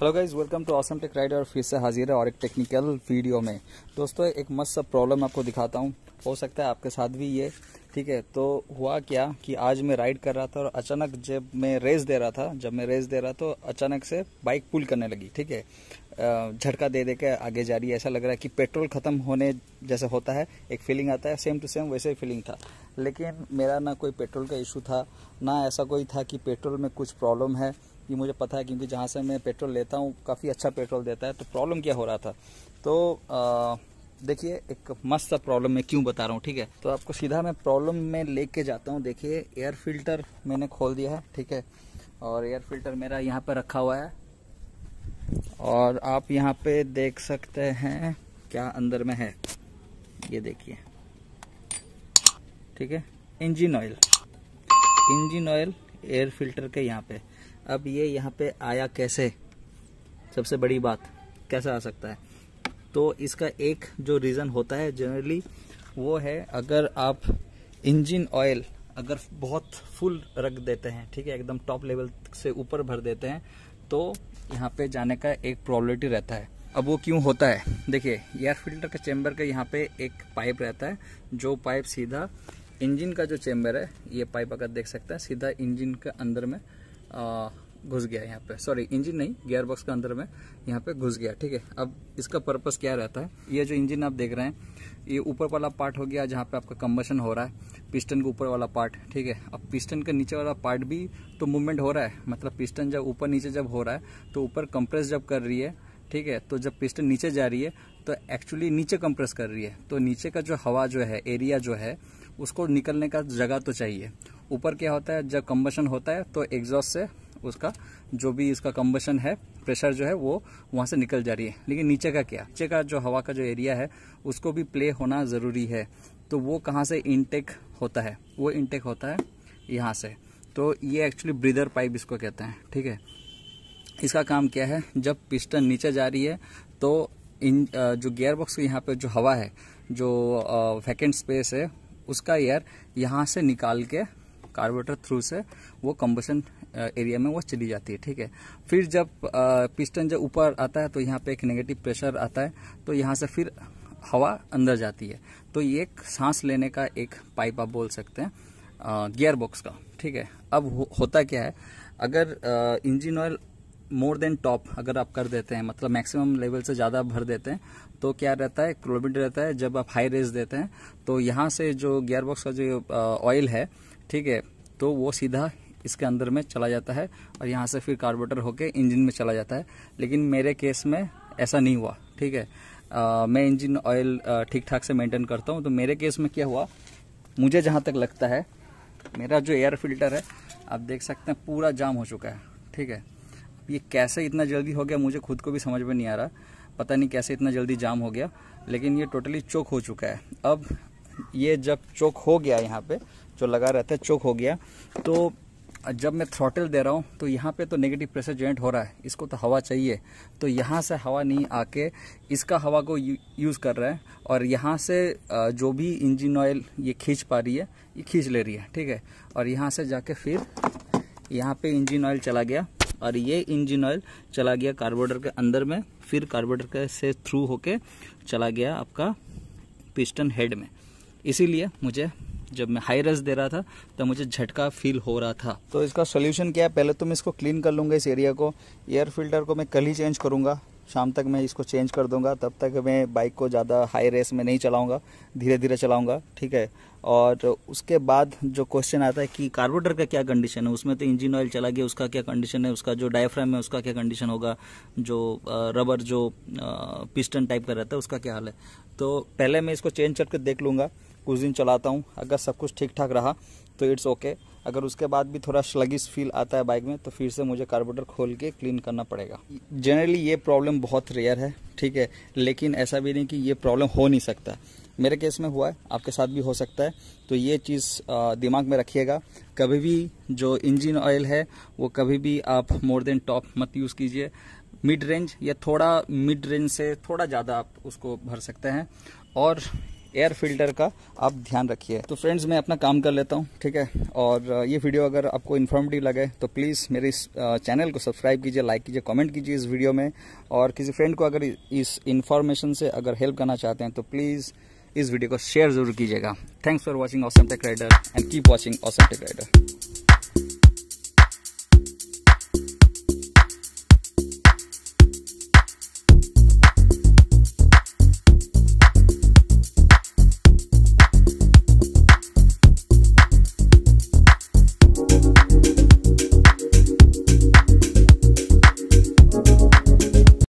hello guys welcome to awesome tech rider फिर से हाजिर है और एक टेक्निकल वीडियो में दोस्तों एक मस्त सा प्रॉब्लम आपको दिखाता हूँ हो सकता है आपके साथ भी ये ठीक है तो हुआ क्या कि आज मैं राइड कर रहा था और अचानक जब मैं रेस दे रहा था जब मैं रेस दे रहा तो अचानक से बाइक पुल करने लगी ठीक है झटका दे दे के आगे जा रही है ऐसा लग रहा है कि पेट्रोल ख़त्म होने जैसे होता है एक फीलिंग आता है सेम टू सेम वैसे ही फीलिंग था लेकिन मेरा ना कोई पेट्रोल का इशू था ना ऐसा कोई था कि पेट्रोल में कुछ प्रॉब्लम है ये मुझे पता है क्योंकि जहाँ से मैं पेट्रोल लेता हूँ काफ़ी अच्छा पेट्रोल देता है तो प्रॉब्लम क्या हो रहा था तो देखिए एक मस्त सा प्रॉब्लम मैं क्यों बता रहा हूँ ठीक है तो आपको सीधा मैं प्रॉब्लम में लेके जाता हूँ देखिए एयर फिल्टर मैंने खोल दिया है ठीक है और एयर फिल्टर मेरा यहाँ पर रखा हुआ है और आप यहाँ पे देख सकते हैं क्या अंदर में है ये देखिए ठीक है engine oil engine oil air filter के यहाँ पे अब ये यहाँ पे आया कैसे सबसे बड़ी बात कैसे आ सकता है तो इसका एक जो रीज़न होता है जनरली वो है अगर आप इंजन ऑयल अगर बहुत फुल रख देते हैं ठीक है एकदम टॉप लेवल से ऊपर भर देते हैं तो यहाँ पे जाने का एक प्रॉब्लिटी रहता है अब वो क्यों होता है देखिए एयर फिल्टर के चैम्बर के यहाँ पे एक पाइप रहता है जो पाइप सीधा इंजन का जो चैम्बर है ये पाइप अगर देख सकते हैं सीधा इंजन के अंदर में घुस गया यहाँ पे सॉरी इंजन नहीं गियर बॉक्स के अंदर में यहाँ पे घुस गया ठीक है अब इसका पर्पस क्या रहता है ये जो इंजन आप देख रहे हैं ये ऊपर वाला पार्ट हो गया जहाँ पे आपका कम्बशन हो रहा है पिस्टन के ऊपर वाला पार्ट ठीक है अब पिस्टन का नीचे वाला पार्ट भी तो मूवमेंट हो रहा है मतलब पिस्टन जब ऊपर नीचे जब हो रहा है तो ऊपर कंप्रेस जब कर रही है ठीक है तो जब पिस्टन नीचे जा रही है तो एक्चुअली नीचे कंप्रेस कर रही है तो नीचे का जो हवा जो है एरिया जो है उसको निकलने का जगह तो चाहिए ऊपर क्या होता है जब कम्बशन होता है तो एग्जॉस्ट से उसका जो भी इसका कम्बशन है प्रेशर जो है वो वहाँ से निकल जा रही है लेकिन नीचे का क्या नीचे का जो हवा का जो एरिया है उसको भी प्ले होना ज़रूरी है तो वो कहाँ से इनटेक होता है वो इनटेक होता है यहाँ से तो ये एक्चुअली ब्रीदर पाइप इसको कहते हैं ठीक है इसका काम क्या है जब पिस्टन नीचे जा रही है तो इन जो गेयर बॉक्स की यहाँ पर जो हवा है जो वैकेंट स्पेस है उसका एयर यहाँ से निकाल के कार्बोरेटर थ्रू से वो कम्बसन एरिया में वो चली जाती है ठीक है फिर जब पिस्टन जब ऊपर आता है तो यहाँ पे एक नेगेटिव प्रेशर आता है तो यहाँ से फिर हवा अंदर जाती है तो ये एक सांस लेने का एक पाइप आप बोल सकते हैं गियर बॉक्स का ठीक है अब हो, होता क्या है अगर engine oil more than top अगर आप कर देते हैं मतलब मैक्सिमम लेवल से ज़्यादा भर देते हैं तो क्या रहता है क्लोबिट रहता है जब आप हाई रेस देते हैं तो यहाँ से जो गियरबॉक्स का जो ऑयल है ठीक है तो वो सीधा इसके अंदर में चला जाता है और यहाँ से फिर कार्बोटर होके इंजन में चला जाता है लेकिन मेरे केस में ऐसा नहीं हुआ ठीक है आ, मैं इंजन ऑयल ठीक ठाक से मेंटेन करता हूँ तो मेरे केस में क्या हुआ मुझे जहाँ तक लगता है मेरा जो एयर फिल्टर है आप देख सकते हैं पूरा जाम हो चुका है ठीक है ये कैसे इतना जल्दी हो गया मुझे खुद को भी समझ में नहीं आ रहा पता नहीं कैसे इतना जल्दी जाम हो गया लेकिन ये टोटली चोक हो चुका है अब ये जब चोक हो गया यहाँ पे जो लगा रहता है चोक हो गया तो जब मैं थ्रॉटल दे रहा हूँ तो यहाँ पे तो नेगेटिव प्रेशर जनरेट हो रहा है इसको तो हवा चाहिए तो यहाँ से हवा नहीं आके इसका हवा को यूज़ कर रहा है और यहाँ से जो भी इंजन ऑयल ये खींच पा रही है ये खींच ले रही है ठीक है और यहाँ से जाके फिर यहाँ पे इंजन ऑयल चला गया और ये इंजन ऑयल चला गया कार्बोरेटर के अंदर में फिर कार्बोरेटर से थ्रू होके चला गया आपका पिस्टन हेड में इसीलिए मुझे जब मैं हाई रस दे रहा था तो मुझे झटका फील हो रहा था तो इसका सोल्यूशन क्या है पहले तो मैं इसको क्लीन कर लूँगा इस एरिया को एयर फिल्टर को मैं कल ही चेंज करूँगा शाम तक मैं इसको चेंज कर दूंगा तब तक मैं बाइक को ज़्यादा हाई रेस में नहीं चलाऊंगा धीरे धीरे चलाऊंगा ठीक है और उसके बाद जो क्वेश्चन आता है कि कार्बोरेटर का क्या कंडीशन है उसमें तो इंजन ऑयल चला गया उसका क्या कंडीशन है उसका जो डायफ्राम है उसका क्या कंडीशन होगा जो रबर जो पिस्टन टाइप का रहता है उसका क्या हाल है तो पहले मैं इसको चेंज करके देख लूँगा कुछ दिन चलाता हूँ अगर सब कुछ ठीक ठाक रहा तो इट्स ओके अगर उसके बाद भी थोड़ा स्लगिस फील आता है बाइक में तो फिर से मुझे कार्बोरेटर खोल के क्लीन करना पड़ेगा जनरली ये प्रॉब्लम बहुत रेयर है ठीक है लेकिन ऐसा भी नहीं कि ये प्रॉब्लम हो नहीं सकता मेरे केस में हुआ है आपके साथ भी हो सकता है तो ये चीज़ दिमाग में रखिएगा कभी भी जो इंजन ऑयल है वो कभी भी आप मोर देन टॉप मत यूज़ कीजिए मिड रेंज या थोड़ा मिड रेंज से थोड़ा ज़्यादा आप उसको भर सकते हैं और एयर फिल्टर का आप ध्यान रखिए तो फ्रेंड्स मैं अपना काम कर लेता हूँ ठीक है और ये वीडियो अगर आपको इन्फॉर्मेटिव लगे तो प्लीज़ मेरे इस चैनल को सब्सक्राइब कीजिए लाइक कीजिए कॉमेंट कीजिए इस वीडियो में और किसी फ्रेंड को अगर इस इन्फॉर्मेशन से अगर हेल्प करना चाहते हैं तो प्लीज़ इस वीडियो को शेयर जरूर कीजिएगा thanks for watching awesome tech rider and keep watching awesome tech rider